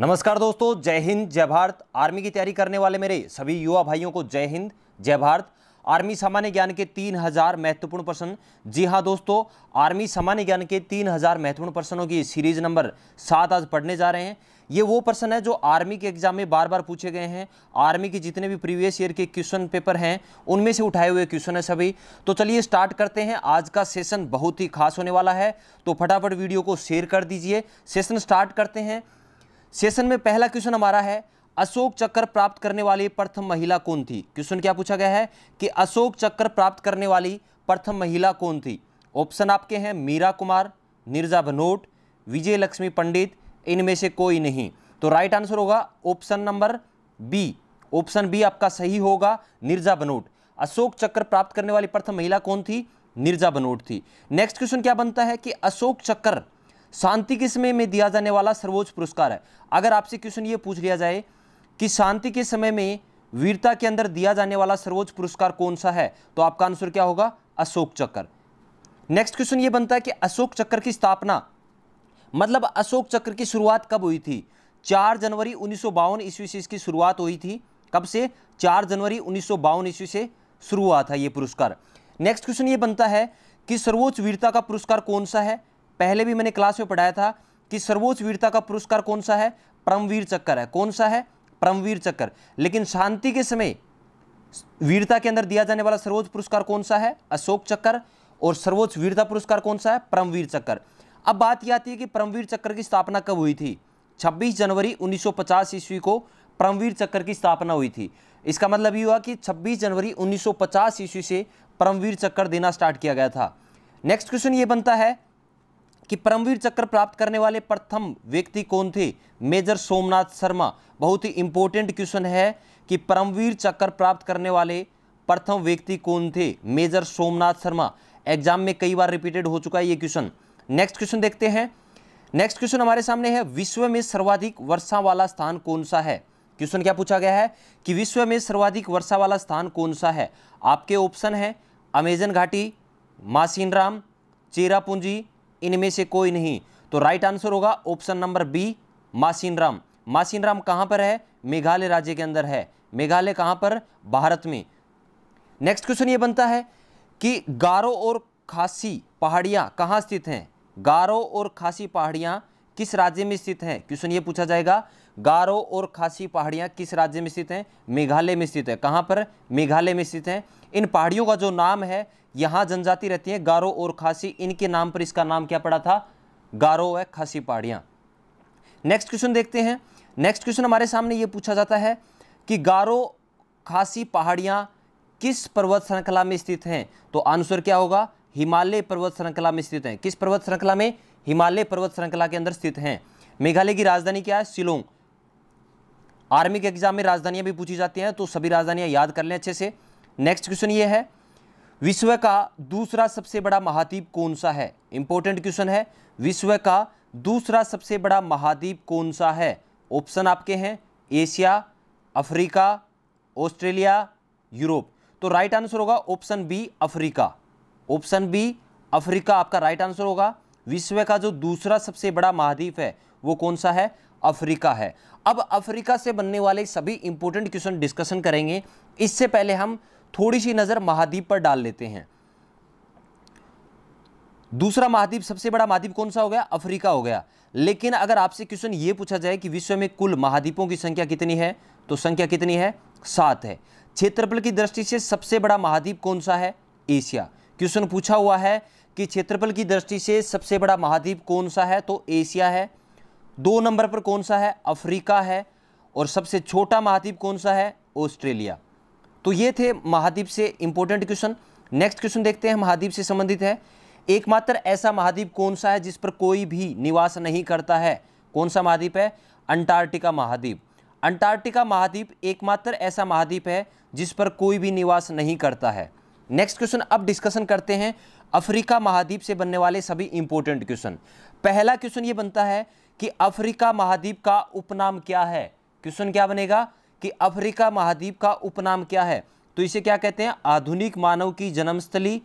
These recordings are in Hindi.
नमस्कार दोस्तों जय हिंद जय भारत आर्मी की तैयारी करने वाले मेरे सभी युवा भाइयों को जय हिंद जय भारत आर्मी सामान्य ज्ञान के तीन हजार महत्वपूर्ण प्रश्न जी हाँ दोस्तों आर्मी सामान्य ज्ञान के तीन हजार महत्वपूर्ण प्रश्नों की सीरीज नंबर सात आज पढ़ने जा रहे हैं ये वो प्रश्न है जो आर्मी के एग्जाम में बार बार पूछे गए हैं आर्मी के जितने भी प्रीवियस ईयर के क्वेश्चन पेपर हैं उनमें से उठाए हुए क्वेश्चन है सभी तो चलिए स्टार्ट करते हैं आज का सेशन बहुत ही खास होने वाला है तो फटाफट वीडियो को शेयर कर दीजिए सेशन स्टार्ट करते हैं सेशन में पहला क्वेश्चन हमारा है अशोक चक्र प्राप्त करने वाली प्रथम महिला कौन थी क्वेश्चन क्या पूछा गया है कि अशोक चक्र प्राप्त करने वाली प्रथम महिला कौन थी ऑप्शन आपके हैं मीरा कुमार निर्जा भनोट विजय लक्ष्मी पंडित इनमें से कोई नहीं तो राइट आंसर होगा option number B option B आपका सही होगा निर्जा बनोट अशोक चक्र प्राप्त करने वाली प्रथम महिला कौन थी निर्जा बनोट थी नेक्स्ट क्वेश्चन क्या बनता है कि अशोक चक्र शांति के समय में दिया जाने वाला सर्वोच्च पुरस्कार है अगर आपसे क्वेश्चन ये पूछ लिया जाए कि शांति के समय में वीरता के अंदर दिया जाने वाला सर्वोच्च पुरस्कार कौन सा है तो आपका आंसर क्या होगा अशोक चक्र नेक्स्ट क्वेश्चन ये बनता है कि अशोक चक्र की स्थापना मतलब अशोक चक्र की शुरुआत कब हुई थी चार जनवरी उन्नीस ईस्वी से इसकी शुरुआत हुई थी कब से चार जनवरी उन्नीस ईस्वी से शुरू हुआ था ये पुरस्कार नेक्स्ट क्वेश्चन ये बनता है कि सर्वोच्च वीरता का पुरस्कार कौन सा है पहले भी मैंने क्लास में पढ़ाया था कि सर्वोच्च वीरता का पुरस्कार कौन सा है परमवीर चक्कर है कौन सा है परमवीर चक्कर लेकिन शांति के समय वीरता के अंदर दिया जाने वाला सर्वोच्च पुरस्कार कौन सा है अशोक चक्कर और सर्वोच्च वीरता पुरस्कार कौन सा है परमवीर चक्कर अब बात यह आती है कि परमवीर चक्कर की स्थापना कब हुई थी 26 जनवरी 1950 ईस्वी को परमवीर चक्कर की स्थापना हुई थी इसका मतलब ये हुआ कि 26 जनवरी 1950 ईस्वी से परमवीर चक्कर देना स्टार्ट किया गया था नेक्स्ट क्वेश्चन ये बनता है कि परमवीर चक्र प्राप्त करने वाले प्रथम व्यक्ति कौन थे मेजर सोमनाथ शर्मा बहुत ही इंपॉर्टेंट क्वेश्चन है कि परमवीर चक्र प्राप्त करने वाले प्रथम व्यक्ति कौन थे मेजर सोमनाथ शर्मा एग्जाम में कई बार रिपीटेड हो चुका है ये क्वेश्चन नेक्स्ट क्वेश्चन देखते हैं नेक्स्ट क्वेश्चन हमारे सामने है विश्व में सर्वाधिक वर्षा वाला स्थान कौन सा है क्वेश्चन क्या पूछा गया है कि विश्व में सर्वाधिक वर्षा वाला स्थान कौन सा है आपके ऑप्शन है अमेजन घाटी मासीनराम चेरापूंजी इनमें से कोई नहीं तो राइट आंसर होगा option number B Mawsynram Mawsynram कहां पर है मेघालय राज्य के अंदर है मेघालय कहां पर भारत में नेक्स्ट क्वेश्चन ये बनता है कि गारो और खासी पहाड़ियां कहां स्थित हैं गारो और खासी पहाड़ियां किस राज्य में स्थित हैं क्वेश्चन ये पूछा जाएगा गारो और खासी पहाड़ियां किस राज्य में स्थित हैं मेघालय में स्थित है कहां पर मेघालय में स्थित हैं इन पहाड़ियों का जो नाम है यहां जनजाति रहती है गारो और खासी इनके नाम पर इसका नाम क्या पड़ा था गारो है खासी पहाड़ियां नेक्स्ट क्वेश्चन देखते हैं नेक्स्ट क्वेश्चन हमारे सामने ये पूछा जाता है कि गारो खासी पहाड़ियां किस पर्वत श्रृंखला में स्थित हैं तो आंसर क्या होगा हिमालय पर्वत श्रृंखला में स्थित हैं किस पर्वत श्रृंखला में हिमालय पर्वत श्रृंखला के अंदर स्थित हैं मेघालय की राजधानी क्या है शिलोंग आर्मी के एग्जाम में राजधानियां भी पूछी जाती हैं तो सभी राजधानियां याद कर लें अच्छे से नेक्स्ट क्वेश्चन ये है विश्व का दूसरा सबसे बड़ा महाद्वीप कौन सा है इंपॉर्टेंट क्वेश्चन है विश्व का दूसरा सबसे बड़ा महाद्वीप कौन सा है ऑप्शन आपके हैं एशिया अफ्रीका ऑस्ट्रेलिया यूरोप तो राइट आंसर होगा option B Africa option B Africa आपका राइट आंसर होगा विश्व का जो दूसरा सबसे बड़ा महाद्वीप है वो कौन सा है अफ्रीका है अब अफ्रीका से बनने वाले सभी इंपोर्टेंट क्वेश्चन डिस्कशन करेंगे इससे पहले हम थोड़ी सी नज़र महाद्वीप पर डाल लेते हैं दूसरा महाद्वीप सबसे बड़ा महाद्वीप कौन सा हो गया अफ्रीका हो गया लेकिन अगर आपसे क्वेश्चन ये पूछा जाए कि विश्व में कुल महाद्वीपों की संख्या कितनी है तो संख्या कितनी है सात है क्षेत्रफल की दृष्टि से सबसे बड़ा महाद्वीप कौन सा है एशिया क्वेश्चन पूछा हुआ है कि क्षेत्रफल की दृष्टि से सबसे बड़ा महाद्वीप कौन सा है तो एशिया है दो नंबर पर कौन सा है अफ्रीका है और सबसे छोटा महाद्वीप कौन सा है ऑस्ट्रेलिया तो ये थे महाद्वीप से इंपॉर्टेंट क्वेश्चन नेक्स्ट क्वेश्चन देखते हैं महाद्वीप से संबंधित है एकमात्र ऐसा महाद्वीप कौन सा है जिस पर कोई भी निवास नहीं करता है कौन सा महाद्वीप है अंटार्कटिका महाद्वीप अंटार्कटिका महाद्वीप एकमात्र ऐसा महाद्वीप है जिस पर कोई भी निवास नहीं करता है नेक्स्ट क्वेश्चन अब डिस्कशन करते हैं अफ्रीका महाद्वीप से बनने वाले सभी इंपॉर्टेंट क्वेश्चन पहला क्वेश्चन ये बनता है कि अफ्रीका महाद्वीप का उपनाम क्या है क्वेश्चन क्या बनेगा कि अफ्रीका महाद्वीप का उपनाम क्या है तो इसे क्या कहते हैं आधुनिक मानव की जन्मस्थली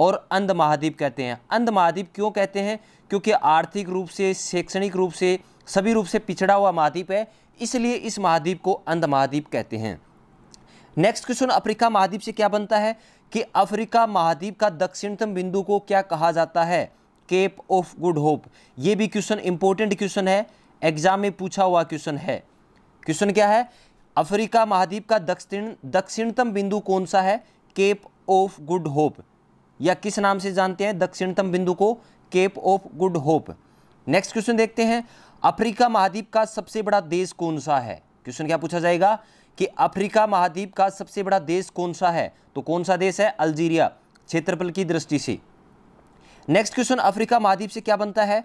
और अंध महाद्वीप कहते हैं अंध महाद्वीप क्यों कहते हैं क्योंकि आर्थिक रूप से शैक्षणिक रूप से सभी रूप से पिछड़ा हुआ महाद्वीप है इसलिए इस महाद्वीप को अंध महाद्वीप कहते हैं नेक्स्ट क्वेश्चन अफ्रीका महाद्वीप से क्या बनता है कि अफ्रीका महाद्वीप का दक्षिणतम बिंदु को क्या कहा जाता है केप ऑफ गुड होप ये भी क्वेश्चन इंपॉर्टेंट क्वेश्चन है एग्जाम में पूछा हुआ क्वेश्चन है क्वेश्चन क्या है अफ्रीका महाद्वीप का दक्षिण दक्षिणतम बिंदु कौन सा है केप ऑफ गुड होप या किस नाम से जानते हैं दक्षिणतम बिंदु को cape of good hope next question देखते हैं अफ्रीका महाद्वीप का सबसे बड़ा देश कौन सा है क्वेश्चन क्या पूछा जाएगा कि अफ्रीका महाद्वीप का सबसे बड़ा देश कौन सा है तो कौन सा देश है अल्जीरिया क्षेत्रफल की दृष्टि से नेक्स्ट क्वेश्चन अफ्रीका महाद्वीप से क्या बनता है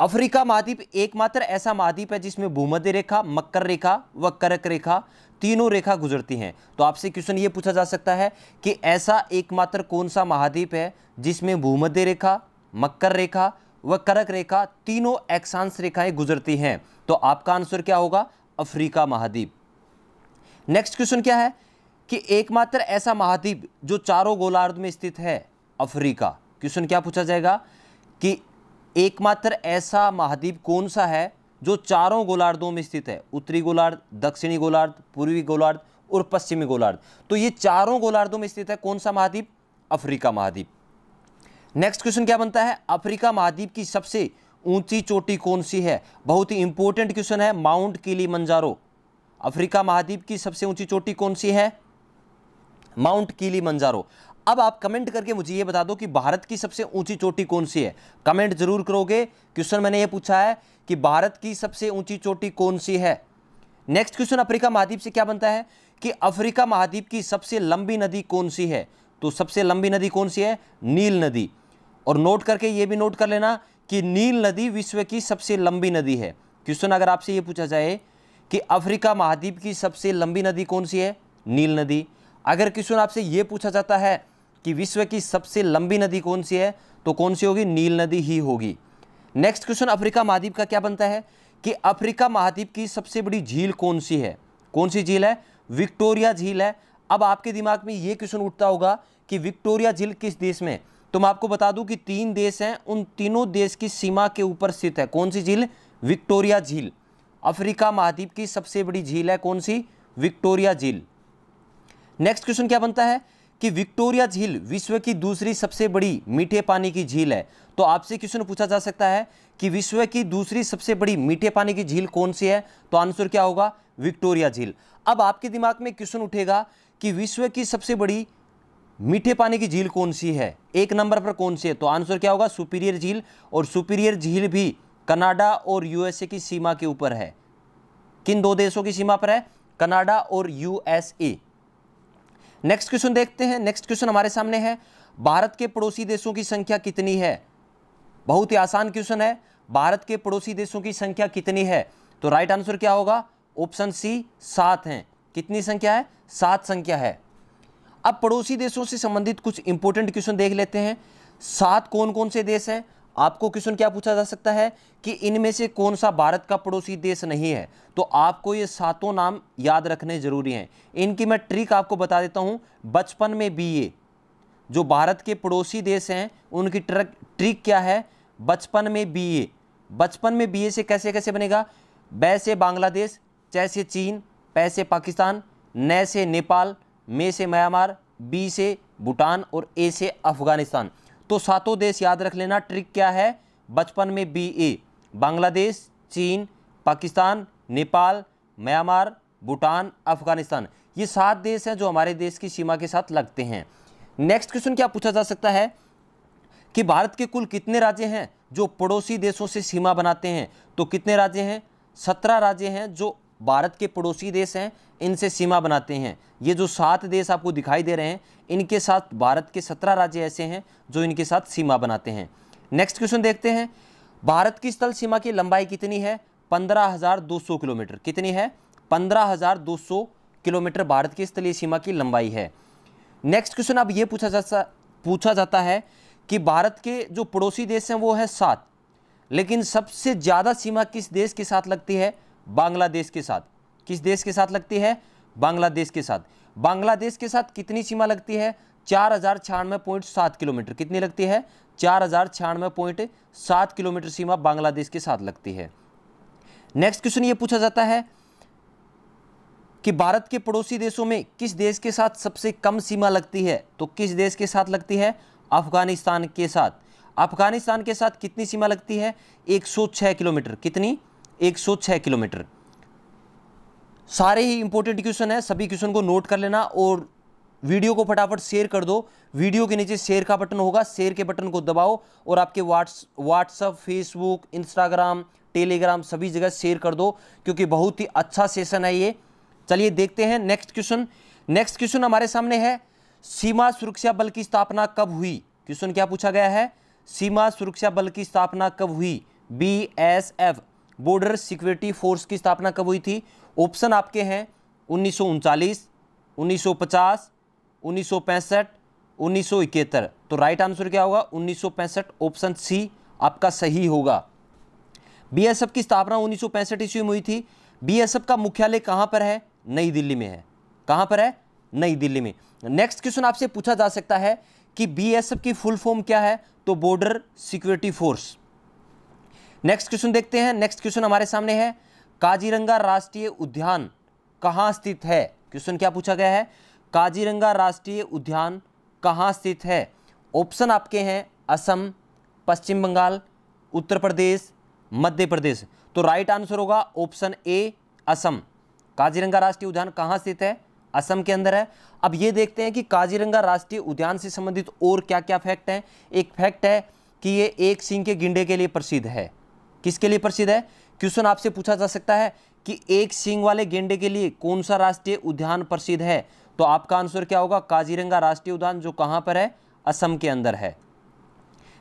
अफ्रीका महाद्वीप एकमात्र ऐसा महाद्वीप है जिसमें भूमध्य रेखा मकर रेखा व करक रेखा तीनों रेखा गुजरती हैं तो आपसे क्वेश्चन ये पूछा जा सकता है कि ऐसा एकमात्र कौन सा महाद्वीप है जिसमें भूमध्य रेखा मकर रेखा व करक रेखा तीनों एक्सांश रेखाएं गुजरती हैं तो आपका आंसर क्या होगा अफ्रीका महाद्वीप नेक्स्ट क्वेश्चन क्या है कि एकमात्र ऐसा महाद्वीप जो चारों गोलार्ध में स्थित है अफ्रीका क्वेश्चन क्या पूछा जाएगा कि एकमात्र ऐसा महाद्वीप कौन सा है जो चारों गोलार्धों में स्थित है उत्तरी गोलार्ध दक्षिणी गोलार्ध पूर्वी गोलार्ध और पश्चिमी गोलार्ध तो ये चारों गोलार्धों में स्थित है कौन सा महाद्वीप अफ्रीका महाद्वीप नेक्स्ट क्वेश्चन क्या बनता है अफ्रीका महाद्वीप की सबसे ऊंची चोटी कौन सी है बहुत ही इंपॉर्टेंट क्वेश्चन है माउंट किली मंजारो अफ्रीका महाद्वीप की सबसे ऊंची चोटी कौन सी है माउंट किली मंजारो अब आप कमेंट करके मुझे ये बता दो कि भारत की सबसे ऊंची चोटी कौन सी है कमेंट जरूर करोगे क्वेश्चन मैंने ये पूछा है कि भारत की सबसे ऊंची चोटी कौन सी है नेक्स्ट क्वेश्चन अफ्रीका महाद्वीप से क्या बनता है कि अफ्रीका महाद्वीप की सबसे लंबी नदी कौन सी है तो सबसे लंबी नदी कौन सी है नील नदी और नोट करके ये भी नोट कर लेना कि नील नदी विश्व की सबसे लंबी नदी है क्वेश्चन अगर आपसे ये पूछा जाए कि अफ्रीका महाद्वीप की सबसे लंबी नदी कौन सी है नील नदी अगर क्वेश्चन आपसे ये पूछा जाता है कि विश्व की सबसे लंबी नदी कौन सी है तो कौन सी होगी नील नदी ही होगी नेक्स्ट क्वेश्चन अफ्रीका महाद्वीप का क्या बनता है कि अफ्रीका महाद्वीप की सबसे बड़ी झील कौन सी है कौन सी झील है विक्टोरिया झील है अब आपके दिमाग में यह क्वेश्चन उठता होगा कि विक्टोरिया झील किस देश में तो मैं आपको बता दूं कि तीन देश हैं उन तीनों देश की सीमा के ऊपर स्थित है कौन सी झील विक्टोरिया झील अफ्रीका महाद्वीप की सबसे बड़ी झील है कौन सी विक्टोरिया झील नेक्स्ट क्वेश्चन क्या बनता है कि विक्टोरिया झील विश्व की दूसरी सबसे बड़ी मीठे पानी की झील है तो आपसे क्वेश्चन पूछा जा सकता है कि विश्व की दूसरी सबसे बड़ी मीठे पानी की झील कौन सी है तो आंसर क्या होगा विक्टोरिया झील अब आपके दिमाग में क्वेश्चन उठेगा कि विश्व की सबसे बड़ी मीठे पानी की झील कौन सी है एक नंबर पर कौन सी है तो आंसर क्या होगा सुपीरियर झील और सुपीरियर झील भी कनाडा और यूएसए की सीमा के ऊपर है किन दो देशों की सीमा पर है कनाडा और यूएसए नेक्स्ट क्वेश्चन देखते हैं नेक्स्ट क्वेश्चन हमारे सामने है भारत के पड़ोसी देशों की संख्या कितनी है बहुत ही आसान क्वेश्चन है भारत के पड़ोसी देशों की संख्या कितनी है तो राइट आंसर क्या होगा ऑप्शन सी सात हैं कितनी संख्या है सात संख्या है अब पड़ोसी देशों से संबंधित कुछ इंपोर्टेंट क्वेश्चन देख लेते हैं सात कौन कौन से देश हैं आपको क्वेश्चन क्या पूछा जा सकता है कि इनमें से कौन सा भारत का पड़ोसी देश नहीं है तो आपको ये सातों नाम याद रखने जरूरी हैं इनकी मैं ट्रिक आपको बता देता हूँ बचपन में बी ए जो भारत के पड़ोसी देश हैं उनकी ट्रक ट्रिक क्या है बचपन में बी ए बचपन में बी ए से कैसे कैसे बनेगा वैसे बांग्लादेश जैसे चीन पैसे पाकिस्तान न से नेपाल मे से म्यांमार बी से भूटान और ए से अफगानिस्तान तो सातों देश याद रख लेना ट्रिक क्या है बचपन में बी ए बांग्लादेश चीन पाकिस्तान नेपाल म्यांमार भूटान अफगानिस्तान ये सात देश हैं जो हमारे देश की सीमा के साथ लगते हैं नेक्स्ट क्वेश्चन क्या पूछा जा सकता है कि भारत के कुल कितने राज्य हैं जो पड़ोसी देशों से सीमा बनाते हैं तो कितने राज्य हैं सत्रह राज्य हैं जो भारत के पड़ोसी देश हैं इनसे सीमा बनाते हैं ये जो सात देश आपको दिखाई दे रहे हैं इनके साथ भारत के सत्रह राज्य ऐसे हैं जो इनके साथ सीमा बनाते हैं नेक्स्ट क्वेश्चन देखते हैं भारत की स्थल सीमा की लंबाई कितनी है पंद्रह हज़ार दो सौ किलोमीटर कितनी है पंद्रह हज़ार दो सौ किलोमीटर भारत की स्थलीय सीमा की लंबाई है नेक्स्ट क्वेश्चन अब ये पूछा जाता पूछा जाता है कि भारत के जो पड़ोसी देश हैं वो है सात लेकिन सबसे ज़्यादा सीमा किस देश के साथ लगती है बांग्लादेश के साथ किस देश के साथ लगती है बांग्लादेश के साथ बांग्लादेश के साथ कितनी सीमा लगती है चार हजार छियानवे पॉइंट सात किलोमीटर कितनी लगती है चार हजार छियानवे पॉइंट सात किलोमीटर सीमा बांग्लादेश के साथ लगती है नेक्स्ट क्वेश्चन ये पूछा जाता है कि भारत के पड़ोसी देशों में किस देश के साथ सबसे कम सीमा लगती है तो किस देश के साथ लगती है अफगानिस्तान के साथ अफगानिस्तान के साथ कितनी सीमा लगती है छह किलोमीटर कितनी 106 किलोमीटर सारे ही इंपोर्टेंट क्वेश्चन है सभी क्वेश्चन को नोट कर लेना और वीडियो को फटाफट शेयर कर दो वीडियो के नीचे शेयर का बटन होगा शेयर के बटन को दबाओ और आपके whats WhatsApp Facebook Instagram Telegram सभी जगह शेयर कर दो क्योंकि बहुत ही अच्छा सेशन है ये चलिए देखते हैं नेक्स्ट क्वेश्चन नेक्स्ट क्वेश्चन हमारे सामने है सीमा सुरक्षा बल की स्थापना कब हुई क्वेश्चन क्या पूछा गया है सीमा सुरक्षा बल की स्थापना कब हुई B S F border security force की स्थापना कब हुई थी ऑप्शन आपके हैं उन्नीस सौ उनचालीस उन्नीस सौ पचास उन्नीस सौ पैंसठ उन्नीस सौ इकहत्तर तो राइट आंसर क्या होगा उन्नीस सौ पैंसठ ऑप्शन सी आपका सही होगा बीएसएफ की स्थापना उन्नीस सौ पैंसठ ईस्वी में हुई थी बीएसएफ का मुख्यालय कहां पर है नई दिल्ली में है कहाँ पर है नई दिल्ली में नेक्स्ट क्वेश्चन आपसे पूछा जा सकता है कि बीएसएफ की फुल फॉर्म क्या है तो border security force next question देखते हैं नेक्स्ट क्वेश्चन हमारे सामने है काजीरंगा राष्ट्रीय उद्यान कहाँ स्थित है क्वेश्चन क्या पूछा गया है काजीरंगा राष्ट्रीय उद्यान कहाँ स्थित है ऑप्शन आपके हैं असम पश्चिम बंगाल उत्तर प्रदेश मध्य प्रदेश तो राइट आंसर होगा ऑप्शन ए असम काजीरंगा राष्ट्रीय उद्यान कहाँ स्थित है असम के अंदर है अब ये देखते हैं कि काजीरंगा राष्ट्रीय उद्यान से संबंधित और क्या क्या फैक्ट हैं एक फैक्ट है कि ये एक सिंह के गिंडे के लिए प्रसिद्ध है किसके लिए प्रसिद्ध है क्वेश्चन आपसे पूछा जा सकता है कि एक सिंह वाले गेंडे के लिए कौन सा राष्ट्रीय उद्यान प्रसिद्ध है तो आपका आंसर क्या होगा काजीरंगा राष्ट्रीय उद्यान जो कहां पर है असम के अंदर है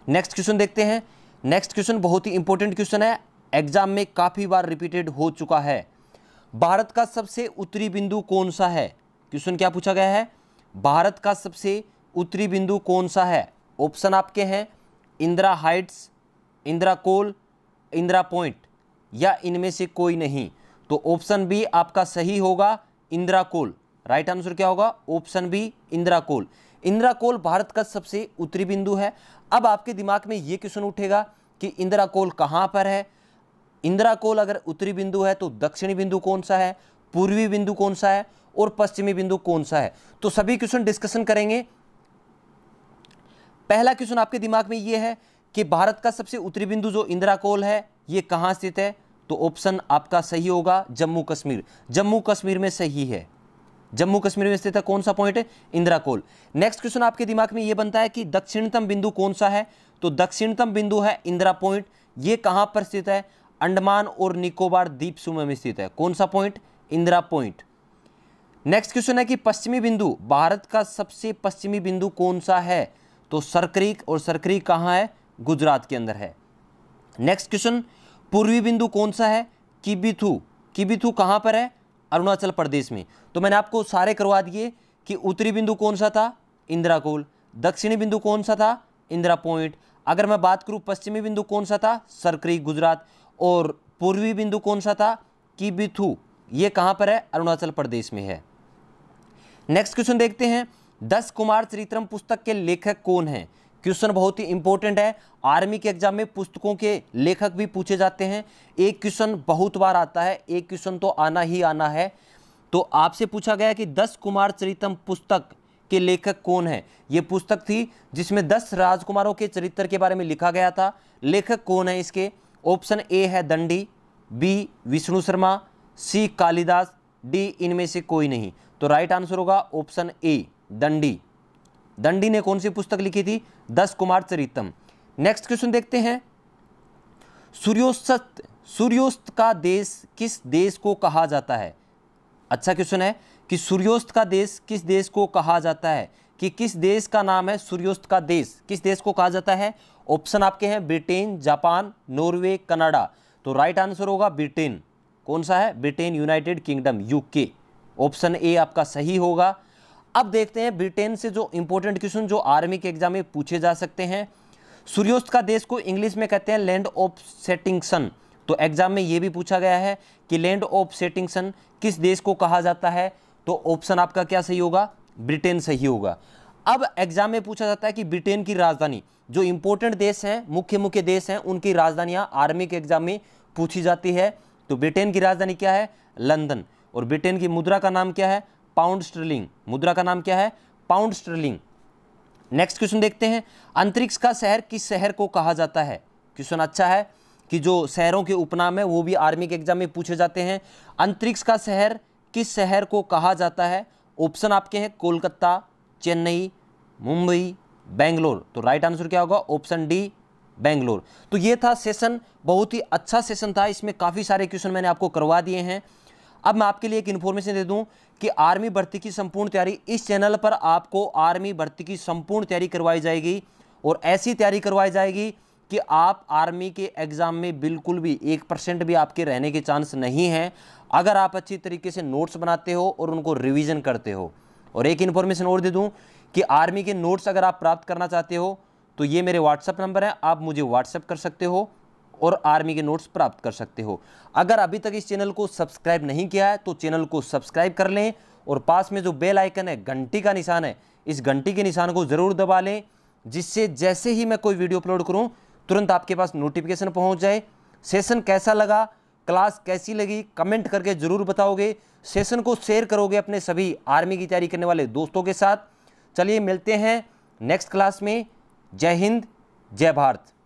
नेक्स्ट क्वेश्चन देखते हैं नेक्स्ट क्वेश्चन बहुत ही इंपॉर्टेंट क्वेश्चन है एग्जाम में काफ़ी बार रिपीटेड हो चुका है भारत का सबसे उत्तरी बिंदु कौन सा है क्वेश्चन क्या पूछा गया है भारत का सबसे उत्तरी बिंदु कौन सा है ऑप्शन आपके हैं Indira heights Indira col Indira point या इनमें से कोई नहीं तो ऑप्शन बी आपका सही होगा इंदिरा कोल राइट आंसर क्या होगा option B Indira col Indira col Bharat का सबसे उत्तरी बिंदु है अब आपके दिमाग में यह क्वेश्चन उठेगा कि इंदिरा कोल कहां पर है इंदिरा कोल अगर उत्तरी बिंदु है तो दक्षिणी बिंदु कौन सा है पूर्वी बिंदु कौन सा है और पश्चिमी बिंदु कौन सा है तो सभी क्वेश्चन डिस्कशन करेंगे पहला क्वेश्चन आपके दिमाग में यह है कि भारत का सबसे उत्तरी बिंदु जो इंदिरा कोल है ये कहां स्थित है तो ऑप्शन आपका सही होगा जम्मू कश्मीर जम्मू कश्मीर में सही है जम्मू कश्मीर में स्थित है कौन सा point Indira col next question आपके दिमाग में यह बनता है कि दक्षिणतम बिंदु कौन सा है तो दक्षिणतम बिंदु है इंदिरा पॉइंट यह कहां पर स्थित है अंडमान और निकोबार द्वीप समूह में स्थित है कौन सा point Indira point next question है कि पश्चिमी बिंदु भारत का सबसे पश्चिमी बिंदु कौन सा है तो सरक्रीक और सरक्रीक कहां है गुजरात के अंदर है नेक्स्ट क्वेश्चन पूर्वी बिंदु कौन सा है किबिथू किबिथू कहाँ पर है अरुणाचल प्रदेश में तो मैंने आपको सारे करवा दिए कि उत्तरी बिंदु कौन सा था इंदिरा कोल दक्षिणी बिंदु कौन सा था इंदिरा पॉइंट अगर मैं बात करूँ पश्चिमी बिंदु कौन सा था सरक्री गुजरात और पूर्वी बिंदु कौन सा था किबिथू ये कहाँ पर है अरुणाचल प्रदेश में है नेक्स्ट क्वेश्चन देखते हैं दस कुमार चरित्रम पुस्तक के लेखक कौन हैं क्वेश्चन बहुत ही इंपॉर्टेंट है आर्मी के एग्जाम में पुस्तकों के लेखक भी पूछे जाते हैं एक क्वेश्चन बहुत बार आता है एक क्वेश्चन तो आना ही आना है तो आपसे पूछा गया कि दस कुमार चरितम पुस्तक के लेखक कौन है ये पुस्तक थी जिसमें दस राजकुमारों के चरित्र के बारे में लिखा गया था लेखक कौन है इसके ऑप्शन ए है Dandi B Vishnu Sharma C Kalidas D इनमें से कोई नहीं तो राइट आंसर होगा ऑप्शन ए दंडी दंडी ने कौन सी पुस्तक लिखी थी दस कुमार चरितम नेक्स्ट क्वेश्चन देखते हैं सूर्योस्त सूर्योस्त का देश किस देश को कहा जाता है अच्छा क्वेश्चन है कि सूर्योस्त का देश किस देश को कहा जाता है कि किस देश का नाम है सूर्योस्त का देश किस देश को कहा जाता है ऑप्शन आपके हैं ब्रिटेन जापान नॉर्वे कनाडा तो राइट आंसर होगा ब्रिटेन कौन सा है Britain United Kingdom UK option A आपका सही होगा अब देखते हैं ब्रिटेन से जो इंपॉर्टेंट क्वेश्चन जो आर्मी के एग्जाम में पूछे जा सकते हैं सूर्योस्त का देश को इंग्लिश में कहते हैं लैंड ऑफ सेटिंग सन तो एग्जाम में यह भी पूछा गया है कि लैंड ऑफ सेटिंग सन किस देश को कहा जाता है तो ऑप्शन आपका क्या सही होगा ब्रिटेन सही होगा अब एग्जाम में पूछा जाता है कि ब्रिटेन की राजधानी जो इंपॉर्टेंट देश हैं मुख्य मुख्य देश हैं उनकी राजधानियां आर्मी के एग्जाम में पूछी जाती है तो ब्रिटेन की राजधानी क्या है लंदन और ब्रिटेन की मुद्रा का नाम क्या है पाउंड स्टर्लिंग मुद्रा का नाम क्या है पाउंड स्टर्लिंग नेक्स्ट क्वेश्चन देखते हैं अंतरिक्ष का शहर किस शहर को कहा जाता है क्वेश्चन अच्छा है कि जो शहरों के उपनाम है वो भी आर्मी के एग्जाम में पूछे जाते हैं अंतरिक्ष का शहर किस शहर को कहा जाता है ऑप्शन आपके हैं कोलकाता चेन्नई मुंबई बेंगलोर तो राइट आंसर क्या होगा ऑप्शन डी बेंगलोर तो ये था सेशन बहुत ही अच्छा सेशन था इसमें काफ़ी सारे क्वेश्चन मैंने आपको करवा दिए हैं अब मैं आपके लिए एक इन्फॉर्मेशन दे दूं कि आर्मी भर्ती की संपूर्ण तैयारी इस चैनल पर आपको आर्मी भर्ती की संपूर्ण तैयारी करवाई जाएगी और ऐसी तैयारी करवाई जाएगी कि आप आर्मी के एग्ज़ाम में बिल्कुल भी एक परसेंट भी आपके रहने के चांस नहीं हैं अगर आप अच्छी तरीके से नोट्स बनाते हो और उनको रिविजन करते हो और एक इन्फॉर्मेशन और दे दूँ कि आर्मी के नोट्स अगर आप प्राप्त करना चाहते हो तो ये मेरे व्हाट्सअप नंबर है आप मुझे व्हाट्सअप कर सकते हो और आर्मी के नोट्स प्राप्त कर सकते हो अगर अभी तक इस चैनल को सब्सक्राइब नहीं किया है तो चैनल को सब्सक्राइब कर लें और पास में जो बेल आइकन है घंटी का निशान है इस घंटी के निशान को ज़रूर दबा लें जिससे जैसे ही मैं कोई वीडियो अपलोड करूँ तुरंत आपके पास नोटिफिकेशन पहुँच जाए सेशन कैसा लगा क्लास कैसी लगी कमेंट करके ज़रूर बताओगे सेशन को शेयर करोगे अपने सभी आर्मी की तैयारी करने वाले दोस्तों के साथ चलिए मिलते हैं नेक्स्ट क्लास में जय हिंद जय भारत